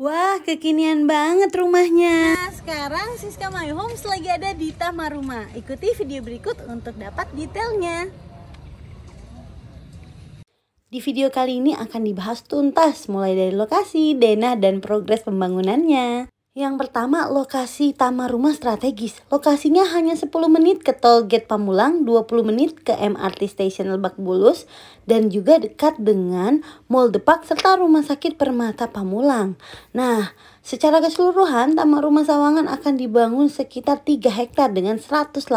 Wah, kekinian banget rumahnya. Nah, sekarang Siska My Homes lagi ada di Taman Rumah. Ikuti video berikut untuk dapat detailnya. Di video kali ini akan dibahas tuntas mulai dari lokasi, denah, dan progres pembangunannya. Yang pertama, lokasi Taman Rumah strategis. Lokasinya hanya 10 menit ke tol gate Pamulang, 20 menit ke MRT Station Lebak Bulus, dan juga dekat dengan Mall Depak serta Rumah Sakit Permata Pamulang. Nah, Secara keseluruhan, Taman Rumah Sawangan akan dibangun sekitar 3 hektar dengan 180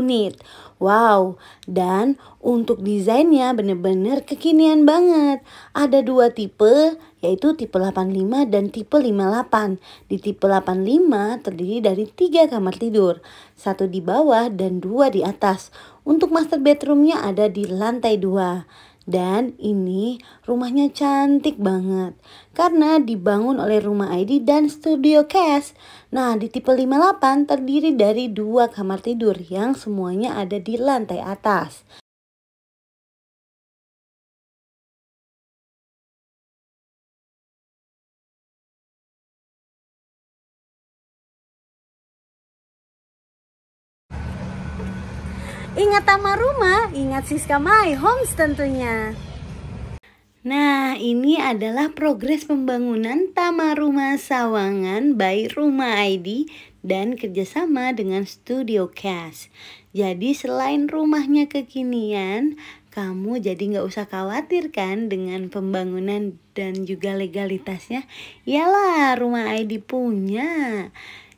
unit. Wow, dan untuk desainnya bener-bener kekinian banget. Ada dua tipe, yaitu tipe 85 dan tipe 58. Di tipe 85 terdiri dari tiga kamar tidur, satu di bawah dan dua di atas. Untuk master bedroomnya ada di lantai dua. Dan ini rumahnya cantik banget karena dibangun oleh Rumah ID dan Studio Cash. Nah, di tipe 58 terdiri dari dua kamar tidur yang semuanya ada di lantai atas. Ingat sama rumah, ingat Siska My Homes tentunya. Nah, ini adalah progres pembangunan Tama Rumah Sawangan by Rumah ID dan kerjasama dengan Studio Cash. Jadi selain rumahnya kekinian, kamu jadi nggak usah khawatir kan dengan pembangunan dan juga legalitasnya. Yalah, Rumah ID punya.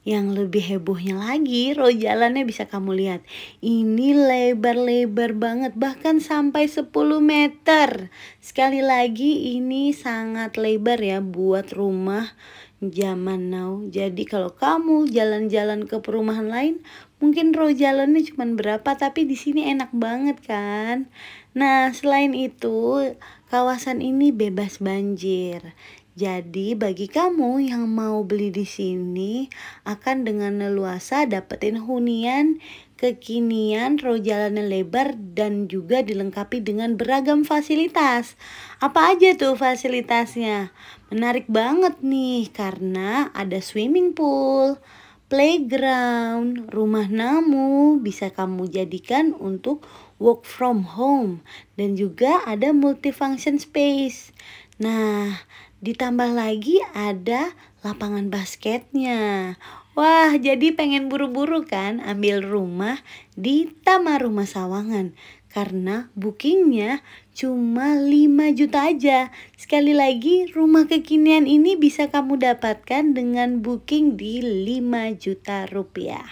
Yang lebih hebohnya lagi, roh jalannya bisa kamu lihat. Ini lebar-lebar banget, bahkan sampai 10 meter. Sekali lagi, ini sangat lebar ya buat rumah zaman now. Jadi kalau kamu jalan-jalan ke perumahan lain, mungkin roh jalannya cuma berapa, tapi di sini enak banget kan. Nah, selain itu, kawasan ini bebas banjir. Jadi bagi kamu yang mau beli di sini akan dengan leluasa dapetin hunian kekinian, roh jalannya lebar dan juga dilengkapi dengan beragam fasilitas. Apa aja tuh fasilitasnya? Menarik banget nih karena ada swimming pool, playground, rumah namu bisa kamu jadikan untuk work from home dan juga ada multifunction space. Nah, Ditambah lagi ada lapangan basketnya. Wah, jadi pengen buru-buru kan ambil rumah di Taman Rumah Sawangan karena bookingnya cuma 5 juta aja. Sekali lagi, rumah kekinian ini bisa kamu dapatkan dengan booking di 5 juta rupiah.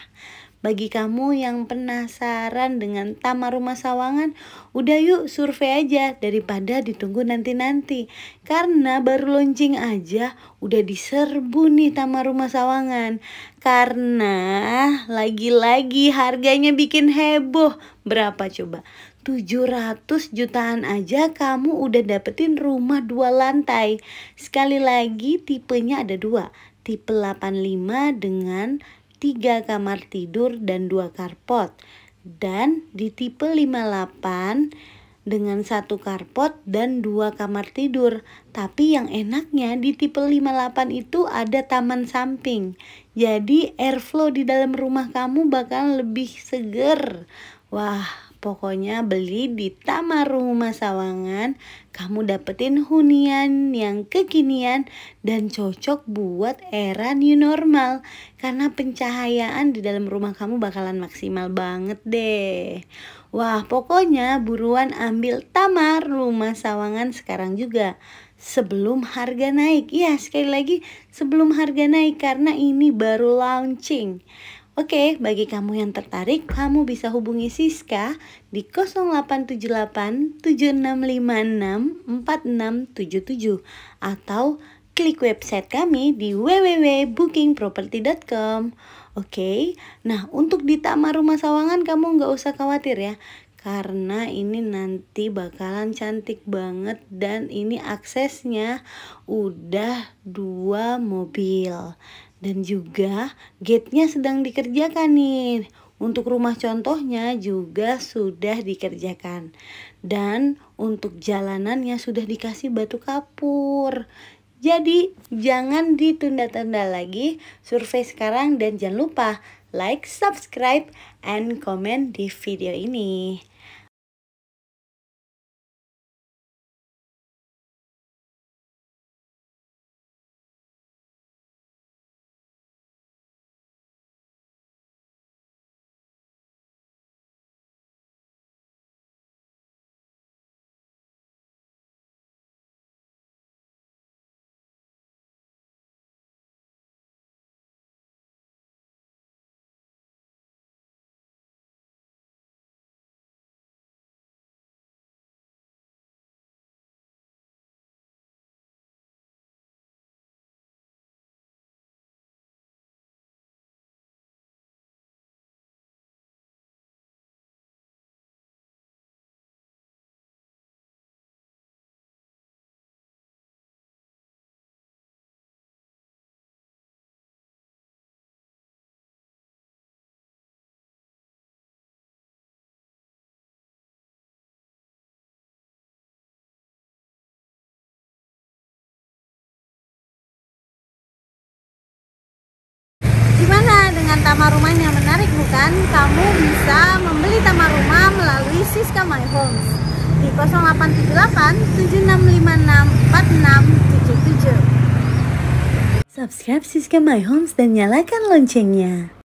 Bagi kamu yang penasaran dengan Taman Rumah Sawangan, udah yuk survei aja daripada ditunggu nanti-nanti. Karena baru launching aja udah diserbu nih Taman Rumah Sawangan. Karena lagi-lagi harganya bikin heboh. Berapa coba? 700 jutaan aja kamu udah dapetin rumah dua lantai. Sekali lagi tipenya ada dua. Tipe 85 dengan 3 kamar tidur dan 2 karpot. Dan di tipe 58 dengan satu karpot dan dua kamar tidur. Tapi yang enaknya di tipe 58 itu ada taman samping. Jadi airflow di dalam rumah kamu bakal lebih seger. Wah, Pokoknya beli di tamar Rumah Sawangan, kamu dapetin hunian yang kekinian dan cocok buat era new normal. Karena pencahayaan di dalam rumah kamu bakalan maksimal banget deh. Wah, pokoknya buruan ambil tamar Rumah Sawangan sekarang juga sebelum harga naik. Ya, sekali lagi sebelum harga naik karena ini baru launching. Oke, bagi kamu yang tertarik, kamu bisa hubungi Siska di 087876564677 atau klik website kami di www.bookingproperty.com. Oke, nah untuk di Taman Rumah Sawangan kamu nggak usah khawatir ya karena ini nanti bakalan cantik banget dan ini aksesnya udah dua mobil. Dan juga gate-nya sedang dikerjakan nih. Untuk rumah contohnya juga sudah dikerjakan. Dan untuk jalanannya sudah dikasih batu kapur. Jadi jangan ditunda-tunda lagi survei sekarang dan jangan lupa like, subscribe, and comment di video ini. dengan tamar Rumah yang menarik bukan? Kamu bisa membeli tamar Rumah melalui Siska My Homes di 0878 7656 4677. Subscribe Siska My Homes dan nyalakan loncengnya.